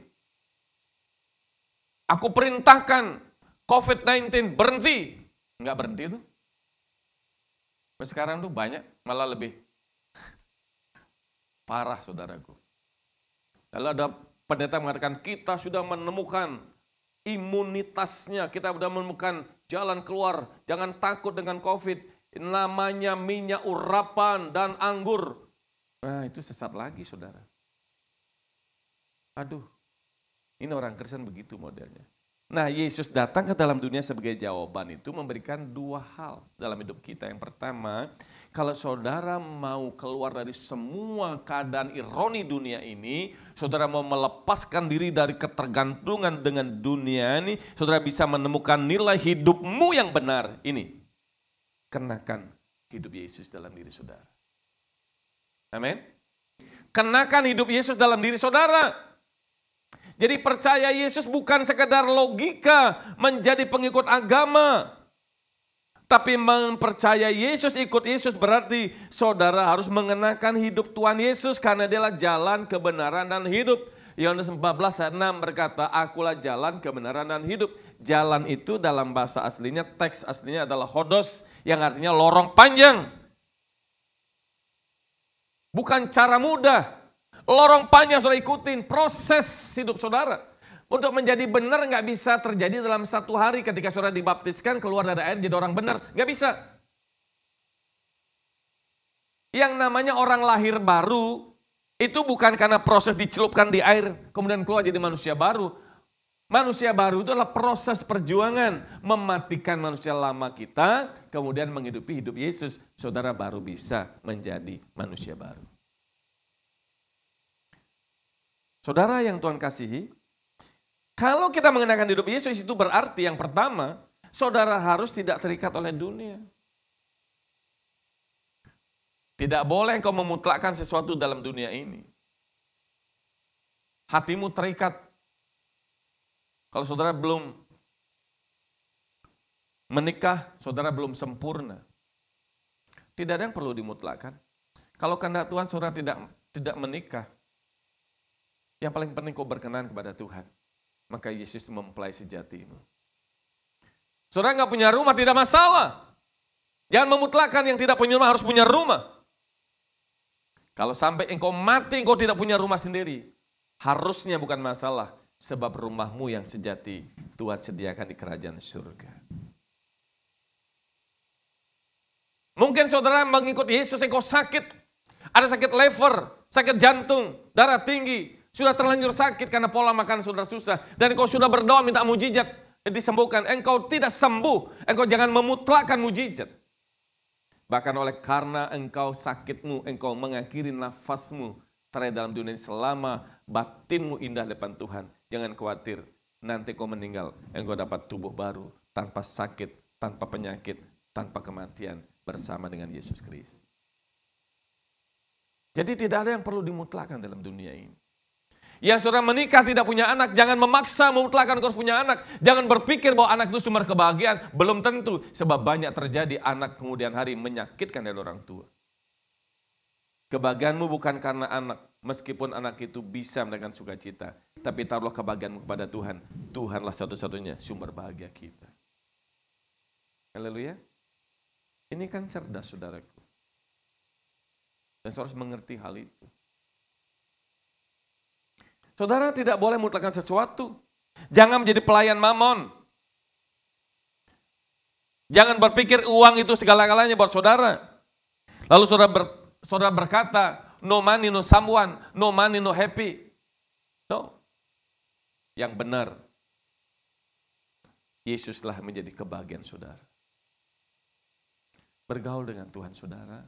Aku perintahkan COVID-19 berhenti. Nggak berhenti tuh. Sekarang tuh banyak, malah lebih parah saudaraku. Lalu ada pendeta mengatakan kita sudah menemukan imunitasnya, kita sudah menemukan jalan keluar, jangan takut dengan COVID namanya minyak urapan dan anggur. Nah itu sesat lagi saudara. Aduh, ini orang Kristen begitu modelnya. Nah Yesus datang ke dalam dunia sebagai jawaban itu memberikan dua hal dalam hidup kita. Yang pertama, kalau saudara mau keluar dari semua keadaan ironi dunia ini, saudara mau melepaskan diri dari ketergantungan dengan dunia ini, saudara bisa menemukan nilai hidupmu yang benar. Ini, kenakan hidup Yesus dalam diri saudara. Amin. Kenakan hidup Yesus dalam diri saudara. Jadi percaya Yesus bukan sekedar logika menjadi pengikut agama. Tapi mempercaya Yesus, ikut Yesus berarti saudara harus mengenakan hidup Tuhan Yesus karena dialah jalan kebenaran dan hidup. Yohanes 14 ayat 6 berkata, akulah jalan kebenaran dan hidup. Jalan itu dalam bahasa aslinya, teks aslinya adalah hodos yang artinya lorong panjang. Bukan cara mudah. Lorong panjang sudah ikutin proses hidup saudara. Untuk menjadi benar nggak bisa terjadi dalam satu hari ketika saudara dibaptiskan keluar dari air jadi orang benar. Nggak bisa. Yang namanya orang lahir baru itu bukan karena proses dicelupkan di air kemudian keluar jadi manusia baru Manusia baru itu adalah proses perjuangan mematikan manusia lama kita, kemudian menghidupi hidup Yesus. Saudara baru bisa menjadi manusia baru. Saudara yang Tuhan kasihi, kalau kita mengenakan hidup Yesus itu berarti yang pertama, saudara harus tidak terikat oleh dunia. Tidak boleh kau memutlakkan sesuatu dalam dunia ini. Hatimu terikat kalau saudara belum menikah, saudara belum sempurna. Tidak ada yang perlu dimutlakan. Kalau kehendak Tuhan saudara tidak tidak menikah, yang paling penting kau berkenan kepada Tuhan. Maka Yesus mempelai sejatimu. Saudara nggak punya rumah tidak masalah. Jangan memutlakan yang tidak punya rumah harus punya rumah. Kalau sampai engkau mati engkau tidak punya rumah sendiri, harusnya bukan masalah. Sebab rumahmu yang sejati Tuhan sediakan di kerajaan surga. Mungkin saudara mengikuti Yesus engkau sakit. Ada sakit lever, sakit jantung, darah tinggi. Sudah terlanjur sakit karena pola makan saudara susah. Dan engkau sudah berdoa minta mujizat disembuhkan. Engkau tidak sembuh. Engkau jangan memutlakan mujizat. Bahkan oleh karena engkau sakitmu, engkau mengakhiri nafasmu, terhadap dalam dunia ini selama batinmu indah depan Tuhan. Jangan khawatir, nanti kau meninggal, engkau dapat tubuh baru, tanpa sakit, tanpa penyakit, tanpa kematian, bersama dengan Yesus Kristus. Jadi tidak ada yang perlu dimutlakan dalam dunia ini. Yang saudara menikah tidak punya anak, jangan memaksa memutlakan harus punya anak. Jangan berpikir bahwa anak itu sumber kebahagiaan. Belum tentu, sebab banyak terjadi anak kemudian hari menyakitkan dari orang tua. Kebahagiaanmu bukan karena anak, Meskipun anak itu bisa dengan sukacita, tapi taruhlah kebahagiaanmu kepada Tuhan. Tuhanlah satu-satunya sumber bahagia kita. Haleluya. Ini kan cerdas, saudaraku. Dan harus mengerti hal itu. Saudara tidak boleh mutlakan sesuatu. Jangan menjadi pelayan mamon. Jangan berpikir uang itu segala-galanya buat saudara. Lalu saudara, ber, saudara berkata, no money, no someone, no money, no happy. No. Yang benar, Yesuslah menjadi kebahagiaan saudara. Bergaul dengan Tuhan saudara,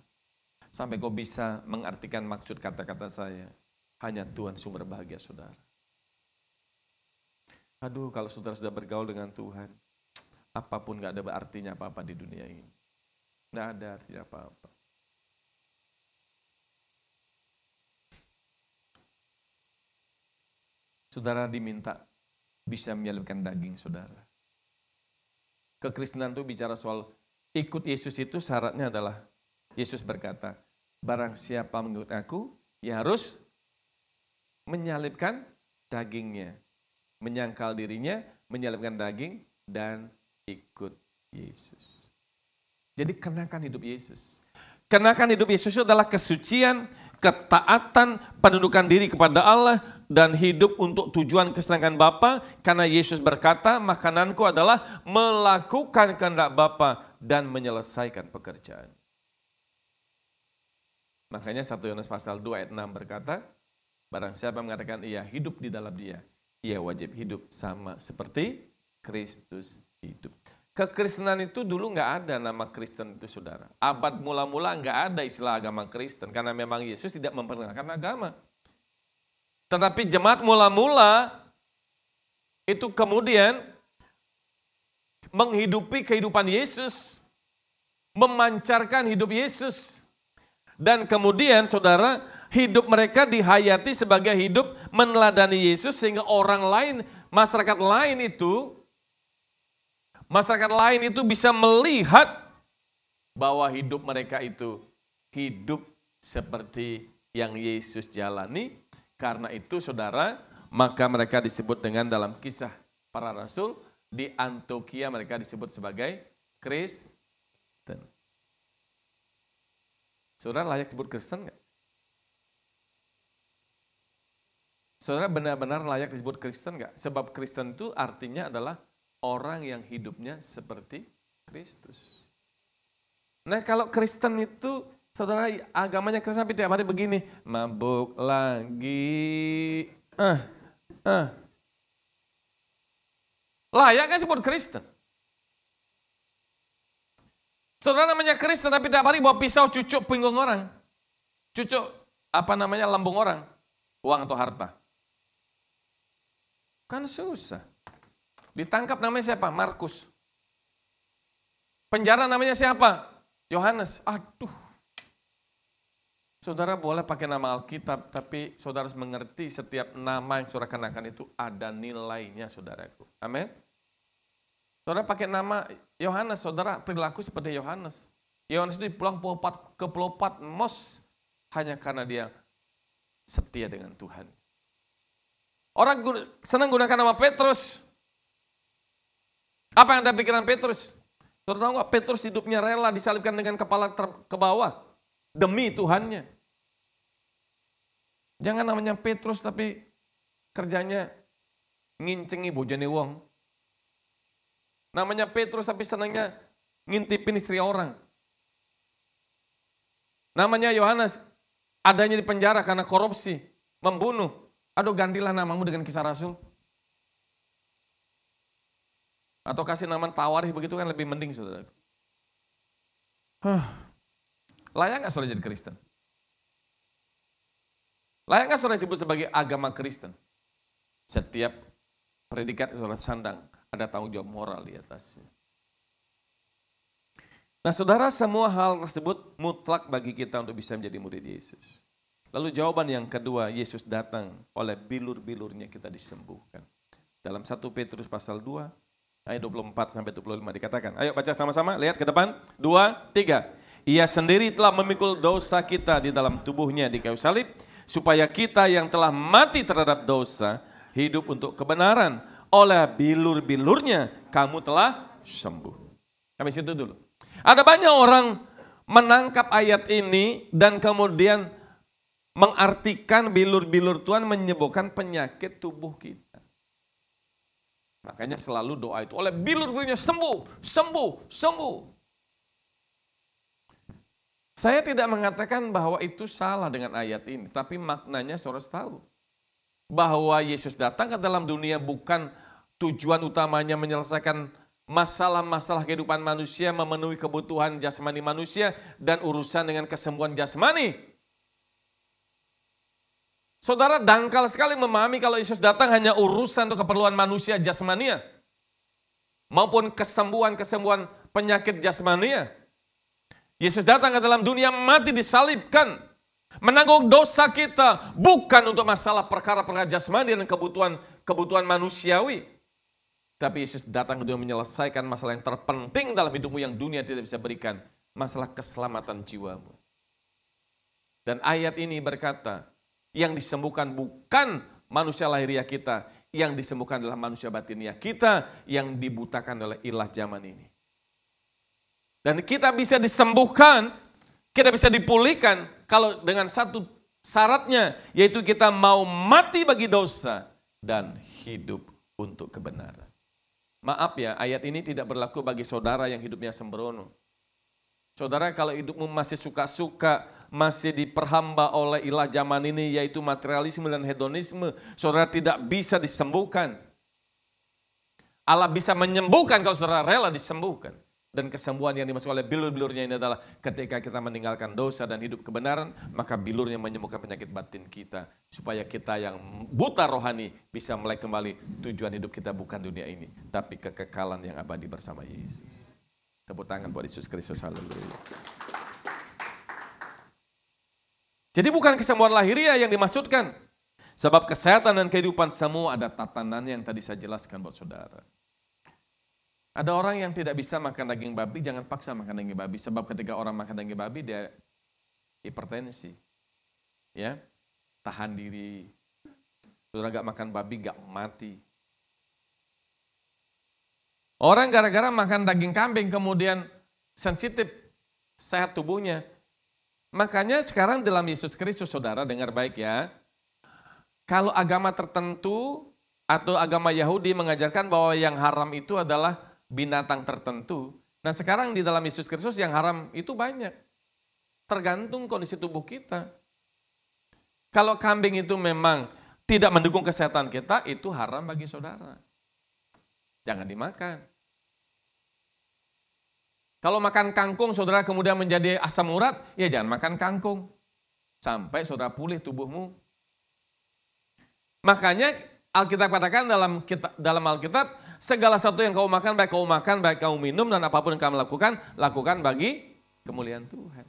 sampai kau bisa mengartikan maksud kata-kata saya. Hanya Tuhan sumber bahagia saudara. Aduh, kalau saudara sudah bergaul dengan Tuhan, apapun gak ada artinya apa-apa di dunia ini. Gak ada artinya apa-apa. Saudara diminta bisa menyalibkan daging saudara. Kekristenan itu bicara soal ikut Yesus itu syaratnya adalah Yesus berkata, barang siapa mengikut aku, ya harus menyalibkan dagingnya. Menyangkal dirinya, menyalibkan daging, dan ikut Yesus. Jadi kenakan hidup Yesus. Kenakan hidup Yesus itu adalah kesucian, ketaatan, pendudukan diri kepada Allah, dan hidup untuk tujuan kesenangan Bapa karena Yesus berkata makananku adalah melakukan kehendak Bapa dan menyelesaikan pekerjaan. Makanya 1 Yohanes pasal 2 ayat 6 berkata, barang siapa mengatakan ia hidup di dalam dia, ia wajib hidup sama seperti Kristus hidup. Kekristenan itu dulu nggak ada nama Kristen itu saudara. Abad mula-mula nggak ada istilah agama Kristen karena memang Yesus tidak memperkenalkan agama. Tetapi jemaat mula-mula itu kemudian menghidupi kehidupan Yesus, memancarkan hidup Yesus. Dan kemudian saudara, hidup mereka dihayati sebagai hidup meneladani Yesus sehingga orang lain, masyarakat lain itu masyarakat lain itu bisa melihat bahwa hidup mereka itu hidup seperti yang Yesus jalani karena itu saudara, maka mereka disebut dengan dalam kisah para rasul, di Antokia mereka disebut sebagai Kristen. Saudara layak disebut Kristen nggak? Saudara benar-benar layak disebut Kristen nggak? Sebab Kristen itu artinya adalah orang yang hidupnya seperti Kristus. Nah kalau Kristen itu Saudara agamanya Kristen tapi tiap hari begini, mabuk lagi. Eh, eh. Layak kan sebut Kristen? Saudara namanya Kristen tapi tiap hari bawa pisau cucuk pinggung orang. Cucuk apa namanya lambung orang. Uang atau harta. Kan susah. Ditangkap namanya siapa? Markus. Penjara namanya siapa? Yohanes. Aduh. Saudara boleh pakai nama Alkitab, tapi saudara harus mengerti setiap nama yang saudara kenakan itu ada nilainya, saudaraku. Amin. Saudara pakai nama Yohanes, saudara perilaku seperti Yohanes. Yohanes itu pulang pelopat, ke pelopat mos hanya karena dia setia dengan Tuhan. Orang senang gunakan nama Petrus. Apa yang ada pikiran Petrus? Saudara tahu nggak Petrus hidupnya rela disalibkan dengan kepala ke bawah demi Tuhannya. Jangan namanya Petrus tapi kerjanya ngincengi bojone wong. Namanya Petrus tapi senangnya ngintipin istri orang. Namanya Yohanes, adanya di penjara karena korupsi, membunuh. Aduh gantilah namamu dengan kisah Rasul. Atau kasih nama Tawarih begitu kan lebih mending saudara. Huh. Layak nggak saudara jadi Kristen? Layak nggak saudara disebut sebagai agama Kristen? Setiap predikat saudara sandang ada tanggung jawab moral di atasnya. Nah saudara semua hal tersebut mutlak bagi kita untuk bisa menjadi murid Yesus. Lalu jawaban yang kedua, Yesus datang oleh bilur-bilurnya kita disembuhkan. Dalam 1 Petrus pasal 2 ayat 24 sampai 25 dikatakan. Ayo baca sama-sama, lihat ke depan. 2 3. Ia sendiri telah memikul dosa kita di dalam tubuhnya di kayu salib, supaya kita yang telah mati terhadap dosa, hidup untuk kebenaran. Oleh bilur-bilurnya kamu telah sembuh. Kami situ dulu. Ada banyak orang menangkap ayat ini dan kemudian mengartikan bilur-bilur Tuhan menyembuhkan penyakit tubuh kita. Makanya selalu doa itu oleh bilur-bilurnya sembuh, sembuh, sembuh. Saya tidak mengatakan bahwa itu salah dengan ayat ini, tapi maknanya saudara tahu. Bahwa Yesus datang ke dalam dunia bukan tujuan utamanya menyelesaikan masalah-masalah kehidupan manusia, memenuhi kebutuhan jasmani manusia, dan urusan dengan kesembuhan jasmani. Saudara dangkal sekali memahami kalau Yesus datang hanya urusan untuk keperluan manusia jasmania maupun kesembuhan-kesembuhan penyakit jasmania. Yesus datang ke dalam dunia, mati disalibkan, menanggung dosa kita, bukan untuk masalah perkara-perkara jasmani dan kebutuhan kebutuhan manusiawi. Tapi Yesus datang ke dunia menyelesaikan masalah yang terpenting dalam hidupmu yang dunia tidak bisa berikan, masalah keselamatan jiwamu. Dan ayat ini berkata, yang disembuhkan bukan manusia lahiriah kita, yang disembuhkan adalah manusia batiniah kita yang dibutakan oleh ilah zaman ini. Dan kita bisa disembuhkan, kita bisa dipulihkan kalau dengan satu syaratnya, yaitu kita mau mati bagi dosa dan hidup untuk kebenaran. Maaf ya, ayat ini tidak berlaku bagi saudara yang hidupnya sembrono. Saudara kalau hidupmu masih suka-suka, masih diperhamba oleh ilah zaman ini yaitu materialisme dan hedonisme, saudara tidak bisa disembuhkan. Allah bisa menyembuhkan kalau saudara rela disembuhkan dan kesembuhan yang dimaksud oleh bilur-bilurnya ini adalah ketika kita meninggalkan dosa dan hidup kebenaran, maka bilurnya menyembuhkan penyakit batin kita. Supaya kita yang buta rohani bisa melek kembali tujuan hidup kita bukan dunia ini, tapi kekekalan yang abadi bersama Yesus. Tepuk tangan buat Yesus Kristus, haleluya. Jadi bukan kesembuhan lahiriah yang dimaksudkan. Sebab kesehatan dan kehidupan semua ada tatanan yang tadi saya jelaskan buat saudara. Ada orang yang tidak bisa makan daging babi, jangan paksa makan daging babi. Sebab ketika orang makan daging babi, dia hipertensi. Ya, tahan diri. Sudah gak makan babi, gak mati. Orang gara-gara makan daging kambing, kemudian sensitif sehat tubuhnya. Makanya sekarang dalam Yesus Kristus, saudara dengar baik ya. Kalau agama tertentu atau agama Yahudi mengajarkan bahwa yang haram itu adalah binatang tertentu. Nah sekarang di dalam Yesus Kristus yang haram itu banyak. Tergantung kondisi tubuh kita. Kalau kambing itu memang tidak mendukung kesehatan kita, itu haram bagi saudara. Jangan dimakan. Kalau makan kangkung, saudara kemudian menjadi asam urat, ya jangan makan kangkung. Sampai saudara pulih tubuhmu. Makanya Alkitab katakan dalam dalam Alkitab, Segala satu yang kau makan, baik kau makan, baik kau minum, dan apapun yang kamu lakukan, lakukan bagi kemuliaan Tuhan.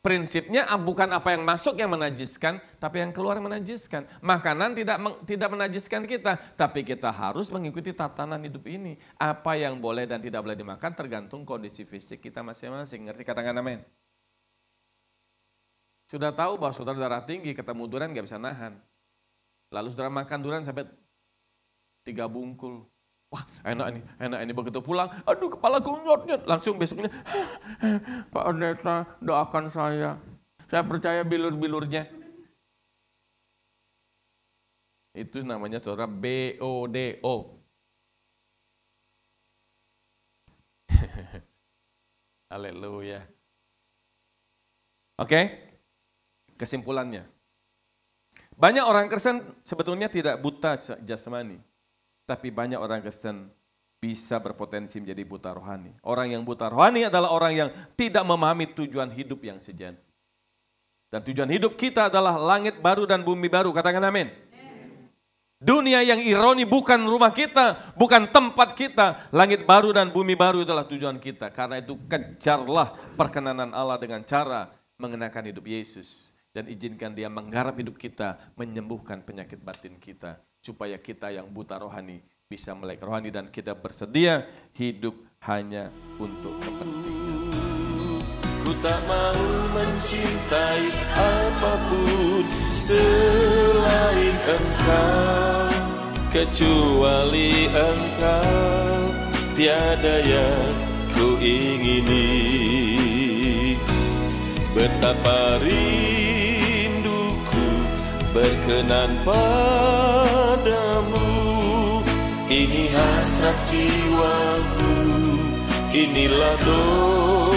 Prinsipnya ah, bukan apa yang masuk yang menajiskan, tapi yang keluar yang menajiskan. Makanan tidak tidak menajiskan kita, tapi kita harus mengikuti tatanan hidup ini. Apa yang boleh dan tidak boleh dimakan tergantung kondisi fisik kita masing-masing. Ngerti katakan amin? Sudah tahu bahwa saudara darah tinggi ketemu durian nggak bisa nahan. Lalu saudara makan duran sampai tiga bungkul, Wah enak ini, enak ini begitu pulang, aduh kepala gue nyot-nyot. Langsung besoknya, Pak Odeta doakan saya. Saya percaya bilur-bilurnya. Itu namanya saudara BODO. Haleluya. Oke, kesimpulannya. Banyak orang Kristen sebetulnya tidak buta jasmani tapi banyak orang Kristen bisa berpotensi menjadi buta rohani. Orang yang buta rohani adalah orang yang tidak memahami tujuan hidup yang sejati. Dan tujuan hidup kita adalah langit baru dan bumi baru. Katakan amin. Dunia yang ironi bukan rumah kita, bukan tempat kita. Langit baru dan bumi baru adalah tujuan kita. Karena itu kejarlah perkenanan Allah dengan cara mengenakan hidup Yesus. Dan izinkan dia menggarap hidup kita, menyembuhkan penyakit batin kita supaya kita yang buta rohani bisa melek rohani dan kita bersedia hidup hanya untuk kepentingan. Ku tak mau mencintai apapun selain engkau, kecuali engkau, tiada yang ku ingini. Betapa rindu berkenan padamu Ini hasrat jiwaku, inilah doa